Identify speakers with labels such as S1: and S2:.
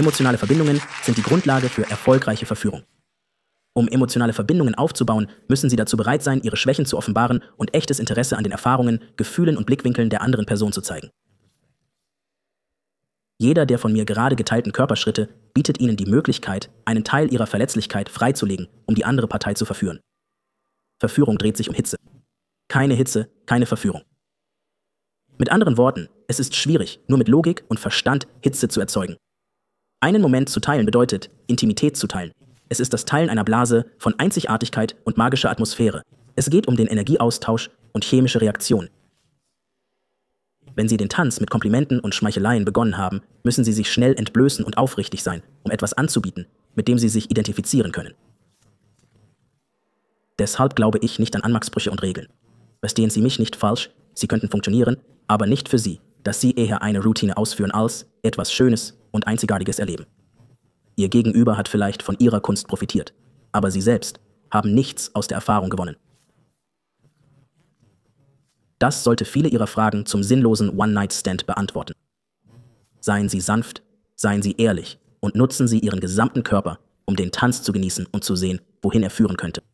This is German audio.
S1: Emotionale Verbindungen sind die Grundlage für erfolgreiche Verführung. Um emotionale Verbindungen aufzubauen, müssen Sie dazu bereit sein, Ihre Schwächen zu offenbaren und echtes Interesse an den Erfahrungen, Gefühlen und Blickwinkeln der anderen Person zu zeigen. Jeder der von mir gerade geteilten Körperschritte bietet Ihnen die Möglichkeit, einen Teil Ihrer Verletzlichkeit freizulegen, um die andere Partei zu verführen. Verführung dreht sich um Hitze. Keine Hitze, keine Verführung. Mit anderen Worten, es ist schwierig, nur mit Logik und Verstand Hitze zu erzeugen. Einen Moment zu teilen bedeutet, Intimität zu teilen. Es ist das Teilen einer Blase von Einzigartigkeit und magischer Atmosphäre. Es geht um den Energieaustausch und chemische Reaktion. Wenn Sie den Tanz mit Komplimenten und Schmeicheleien begonnen haben, müssen Sie sich schnell entblößen und aufrichtig sein, um etwas anzubieten, mit dem Sie sich identifizieren können. Deshalb glaube ich nicht an Anmachsbrüche und Regeln. Verstehen Sie mich nicht falsch, sie könnten funktionieren, aber nicht für Sie, dass Sie eher eine Routine ausführen als etwas Schönes, und einzigartiges Erleben. Ihr Gegenüber hat vielleicht von ihrer Kunst profitiert, aber sie selbst haben nichts aus der Erfahrung gewonnen. Das sollte viele ihrer Fragen zum sinnlosen One-Night-Stand beantworten. Seien Sie sanft, seien Sie ehrlich und nutzen Sie Ihren gesamten Körper, um den Tanz zu genießen und zu sehen, wohin er führen könnte.